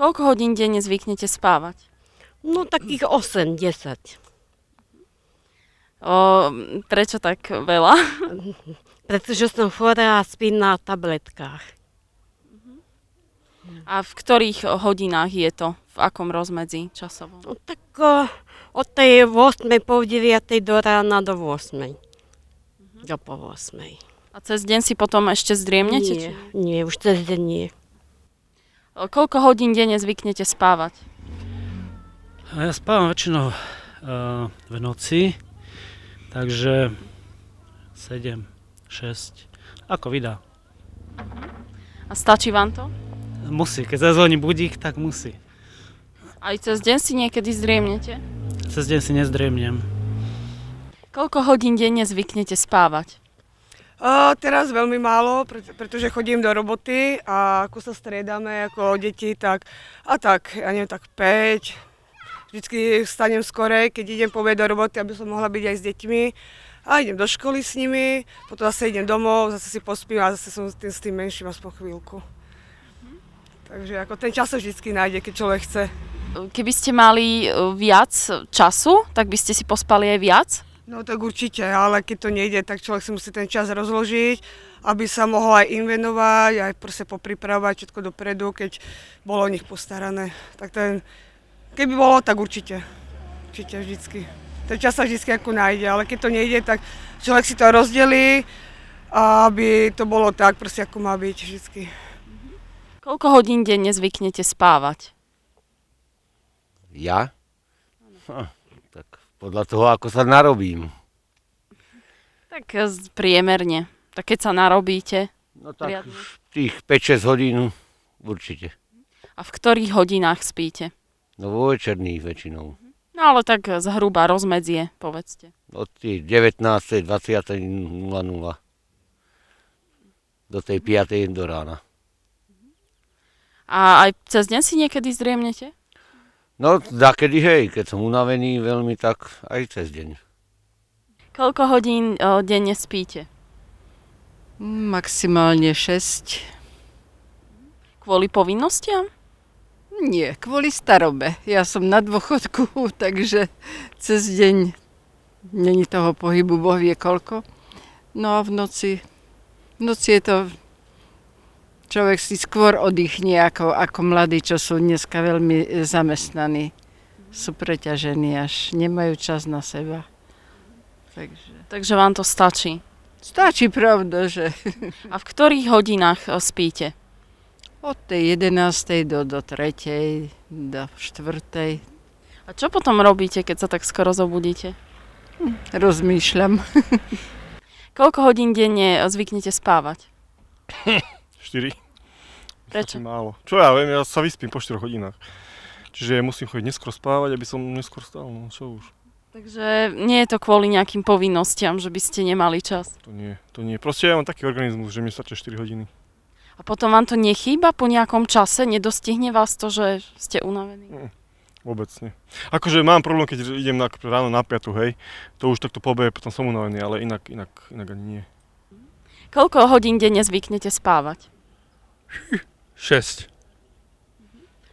Koľko hodín denne zvyknete spávať? No takých 8-10. O, prečo tak veľa? Pretože som chorá a spím na tabletkách. A v ktorých hodinách je to? V akom rozmedzi časovom? No, tak o, od tej 8. po 9. do rána do 8. Uh-huh. Mhm. Do po 8. A cez deň si potom ešte zdriemnete? Nie, nie už cez deň nie. Koľko hodín denne zvyknete spávať? Ja spávam väčšinou e, v noci, takže 7, 6, ako vydá. A stačí vám to? Musí, keď zazvoní budík, tak musí. Aj cez deň si niekedy zdriemnete? Cez deň si nezdriemnem. Koľko hodín denne zvyknete spávať? teraz veľmi málo, pretože chodím do roboty a ako sa striedame ako deti, tak a tak, ja neviem, tak 5. Vždycky stanem skore, keď idem povieť do roboty, aby som mohla byť aj s deťmi. A idem do školy s nimi, potom zase idem domov, zase si pospím a zase som s tým, s tým menším aspoň chvíľku. Takže ako ten čas sa vždycky nájde, keď človek chce. Keby ste mali e, viac času, tak by ste si pospali aj viac? No tak určite, ale keď to nejde, tak človek si musí ten čas rozložiť, aby sa mohol aj invenovať, aj proste popripravovať všetko dopredu, keď bolo o nich postarané. Tak ten, keby bolo, tak určite. Určite vždycky. Ten čas sa vždycky ako nájde, ale keď to nejde, tak človek si to rozdelí, aby to bolo tak proste, ako má byť vždycky. Koľko hodín denne zvyknete spávať? Ja? Hm. Podľa toho, ako sa narobím. Tak e, priemerne. Tak keď sa narobíte. No tak riadne. tých 5-6 hodín určite. A v ktorých hodinách spíte? No vo večerných väčšinou. No ale tak zhruba rozmedzie, povedzte. Od tých 19. 00. do tej 5. Mhm. do rána. A aj cez deň si niekedy zdriemnete? No, dakedy hej, keď som unavený veľmi, tak aj cez deň. Koľko hodín o, denne spíte? Maximálne 6. Kvôli povinnostiam? Nie, kvôli starobe. Ja som na dôchodku, takže cez deň není toho pohybu, boh vie koľko. No a v noci, v noci je to človek si skôr oddychne ako, ako mladí, čo sú dneska veľmi e, zamestnaní. Sú preťažení až, nemajú čas na seba. Takže, Takže vám to stačí? Stačí pravda, že... A v ktorých hodinách e, spíte? Od tej 11. do, do 3. do 4. A čo potom robíte, keď sa tak skoro zobudíte? rozmýšľam. Koľko hodín denne e, zvyknete spávať? 4. Prečo? Málo. Čo ja viem, ja sa vyspím po 4 hodinách. Čiže musím chodiť neskôr spávať, aby som neskôr stal, no čo už. Takže nie je to kvôli nejakým povinnostiam, že by ste nemali čas? To nie, to nie. Proste ja mám taký organizmus, že mi stačí 4 hodiny. A potom vám to nechýba po nejakom čase? Nedostihne vás to, že ste unavení? Mm, vôbec nie. Akože mám problém, keď idem na, ráno na 5, hej, to už takto pobeje, potom som unavený, ale inak, inak, inak ani nie. Koľko hodín denne zvyknete spávať? 6.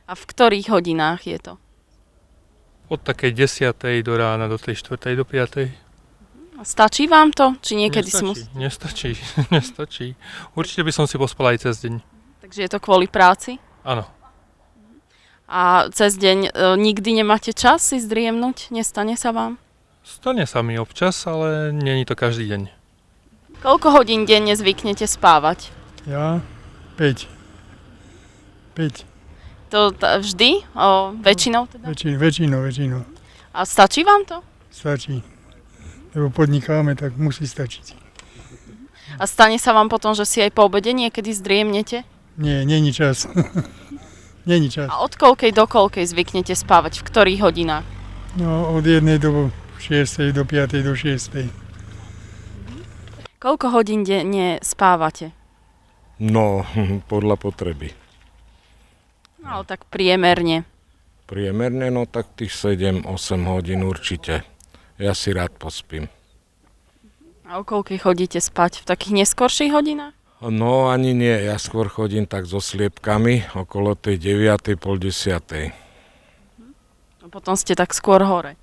A v ktorých hodinách je to? Od takej 10. do rána, do tej 4. do 5. A stačí vám to? Či niekedy nestačí, si mus... Nestačí, nestačí. Určite by som si pospala aj cez deň. Takže je to kvôli práci? Áno. A cez deň e, nikdy nemáte čas si zdriemnúť? Nestane sa vám? Stane sa mi občas, ale není to každý deň. Koľko hodín denne zvyknete spávať? Ja 5. 5. To t- vždy? O, väčšinou teda? Väčšin, väčšinou, väčšinou. A stačí vám to? Stačí. Lebo podnikáme, tak musí stačiť. A stane sa vám potom, že si aj po obede niekedy zdriemnete? Nie, není čas. není čas. A od koľkej do koľkej zvyknete spávať? V ktorých hodinách? No, od jednej do 6, do 5, do 6. Koľko hodín denne spávate? No, podľa potreby. No, ale tak priemerne. Priemerne, no tak tých 7-8 hodín určite. Ja si rád pospím. A o koľkej chodíte spať? V takých neskorších hodinách? No ani nie, ja skôr chodím tak so sliepkami okolo tej 9. pol 10. A potom ste tak skôr hore?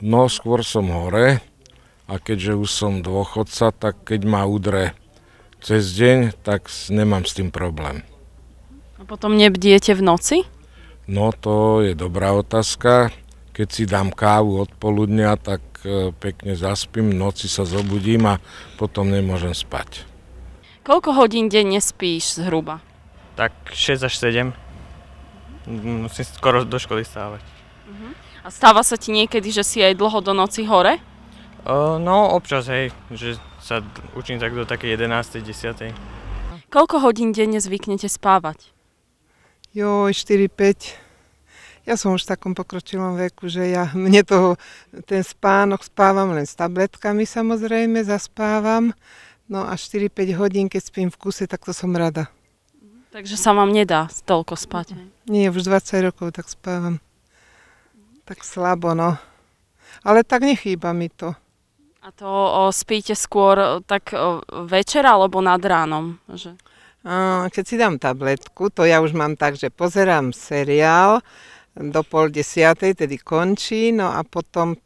No skôr som hore a keďže už som dôchodca, tak keď ma udre cez deň, tak nemám s tým problém. A potom nebdiete v noci? No to je dobrá otázka. Keď si dám kávu od poludnia, tak e, pekne zaspím, v noci sa zobudím a potom nemôžem spať. Koľko hodín denne spíš zhruba? Tak 6 až 7. Musím skoro do školy stávať. Uh-huh. A stáva sa ti niekedy, že si aj dlho do noci hore? Uh, no, občas, hej, že sa učím tak do také 11. 10. Koľko hodín denne zvyknete spávať? Jo, 4-5 ja som už v takom pokročilom veku, že ja, mne toho, ten spánok spávam len s tabletkami samozrejme, zaspávam. No a 4-5 hodín, keď spím v kuse, tak to som rada. Takže sa vám nedá toľko spať? Nie, už 20 rokov tak spávam. Tak slabo, no. Ale tak nechýba mi to. A to o, spíte skôr tak o, večer alebo nad ránom? Že? A, keď si dám tabletku, to ja už mám tak, že pozerám seriál do pol desiatej, tedy končí, no a potom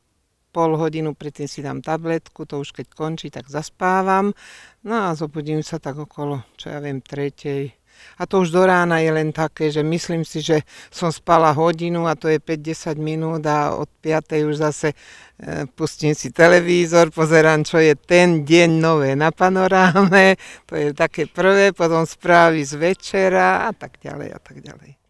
pol hodinu predtým si dám tabletku, to už keď končí, tak zaspávam. No a zobudím sa tak okolo, čo ja viem, tretej. A to už do rána je len také, že myslím si, že som spala hodinu a to je 50 minút a od 5. už zase e, pustím si televízor, pozerám, čo je ten deň nové na panoráme, to je také prvé, potom správy z večera a tak ďalej a tak ďalej.